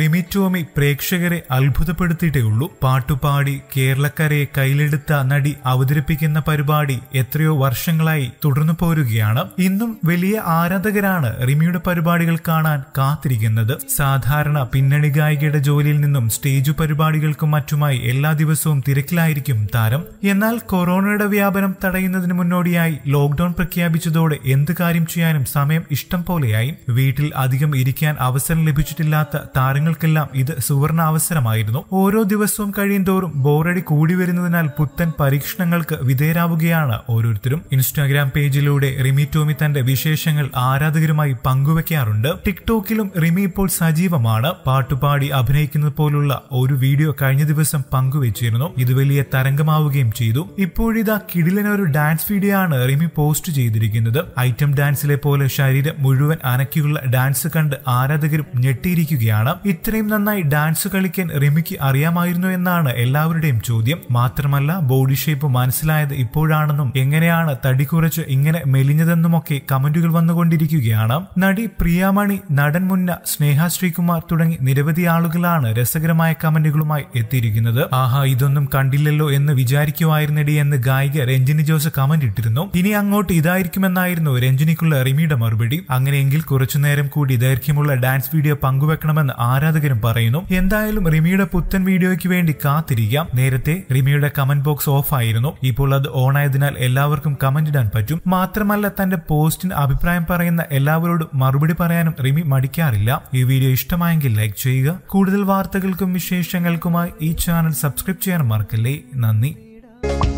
റിമിറ്റോമി പ്രേക്ഷകരെ അത്ഭുതപ്പെടുത്തിയിട്ടേ ഉള്ളൂ പാട്ടുപാടി കേരളക്കരെ കയ്യിലെടുത്ത നടി അവതരിപ്പിക്കുന്ന പരിപാടി എത്രയോ വർഷങ്ങളായി തുടർന്നു പോരുകയാണ് ഇന്നും വലിയ ആരാധകരാണ് റിമിയുടെ പരിപാടികൾ കാണാൻ കാത്തിരിക്കുന്നത് സാധാരണ പിന്നണി ഗായികയുടെ ജോലിയിൽ നിന്നും സ്റ്റേജ് പരിപാടികൾക്കും മറ്റുമായി എല്ലാ ദിവസവും തിരക്കിലായിരിക്കും താരം എന്നാൽ കൊറോണയുടെ വ്യാപനം തടയുന്നതിന് മുന്നോടിയായി ലോക്ഡൌൺ പ്രഖ്യാപിച്ചതോടെ എന്ത് കാര്യം ചെയ്യാനും സമയം ഇഷ്ടം പോലെയായി വീട്ടിൽ അധികം ഇരിക്കാൻ അവസരം ലഭിച്ചിട്ടില്ലാത്ത താരം താരങ്ങൾക്കെല്ലാം ഇത് സുവർണ അവസരമായിരുന്നു ഓരോ ദിവസവും തോറും ബോറടി കൂടി വരുന്നതിനാൽ പുത്തൻ പരീക്ഷണങ്ങൾക്ക് വിധേയരാവുകയാണ് ഓരോരുത്തരും ഇൻസ്റ്റാഗ്രാം പേജിലൂടെ റിമി ടോമി തന്റെ വിശേഷങ്ങൾ ആരാധകരുമായി പങ്കുവെക്കാറുണ്ട് ടിക്ടോക്കിലും റിമി ഇപ്പോൾ സജീവമാണ് പാട്ടുപാടി അഭിനയിക്കുന്നത് പോലുള്ള ഒരു വീഡിയോ കഴിഞ്ഞ ദിവസം പങ്കുവച്ചിരുന്നു ഇത് വലിയ തരംഗമാവുകയും ചെയ്തു ഇപ്പോഴിതാ കിടിലനൊരു ഒരു ഡാൻസ് വീഡിയോ ആണ് റിമി പോസ്റ്റ് ചെയ്തിരിക്കുന്നത് ഐറ്റം ഡാൻസിലെ പോലെ ശരീരം മുഴുവൻ അനക്കിയുള്ള ഡാൻസ് കണ്ട് ആരാധകരും ഞെട്ടിയിരിക്കുകയാണ് ഈ ഇത്രയും നന്നായി ഡാൻസ് കളിക്കാൻ റിമിക്ക് അറിയാമായിരുന്നു എന്നാണ് എല്ലാവരുടെയും ചോദ്യം മാത്രമല്ല ബോഡി ഷേപ്പ് മനസ്സിലായത് ഇപ്പോഴാണെന്നും എങ്ങനെയാണ് തടി കുറച്ച് ഇങ്ങനെ മെലിഞ്ഞതെന്നുമൊക്കെ കമന്റുകൾ വന്നുകൊണ്ടിരിക്കുകയാണ് നടി പ്രിയാമണി നടൻ മുന്ന സ്നേഹ ശ്രീകുമാർ തുടങ്ങി നിരവധി ആളുകളാണ് രസകരമായ കമന്റുകളുമായി എത്തിയിരിക്കുന്നത് ആഹാ ഇതൊന്നും കണ്ടില്ലല്ലോ എന്ന് വിചാരിക്കുമായിരുന്നടി എന്ന് ഗായിക രഞ്ജിനി ജോസ് കമന്റ് ഇട്ടിരുന്നു ഇനി അങ്ങോട്ട് ഇതായിരിക്കുമെന്നായിരുന്നു രഞ്ജിനിക്കുള്ള റിമിയുടെ മറുപടി അങ്ങനെയെങ്കിൽ കുറച്ചുനേരം കൂടി ദൈർഘ്യമുള്ള ഡാൻസ് വീഡിയോ പങ്കുവെക്കണമെന്ന് ആ ആരാധകരും പറയുന്നു എന്തായാലും റിമിയുടെ പുത്തൻ വീഡിയോയ്ക്ക് വേണ്ടി കാത്തിരിക്കാം നേരത്തെ റിമിയുടെ കമന്റ് ബോക്സ് ഓഫ് ആയിരുന്നു ഇപ്പോൾ അത് ഓൺ ആയതിനാൽ എല്ലാവർക്കും കമന്റ് ഇടാൻ പറ്റും മാത്രമല്ല തന്റെ പോസ്റ്റിന് അഭിപ്രായം പറയുന്ന എല്ലാവരോടും മറുപടി പറയാനും റിമി മടിക്കാറില്ല ഈ വീഡിയോ ഇഷ്ടമായെങ്കിൽ ലൈക്ക് ചെയ്യുക കൂടുതൽ വാർത്തകൾക്കും വിശേഷങ്ങൾക്കുമായി ഈ ചാനൽ സബ്സ്ക്രൈബ് ചെയ്യാൻ മറക്കല്ലേ നന്ദി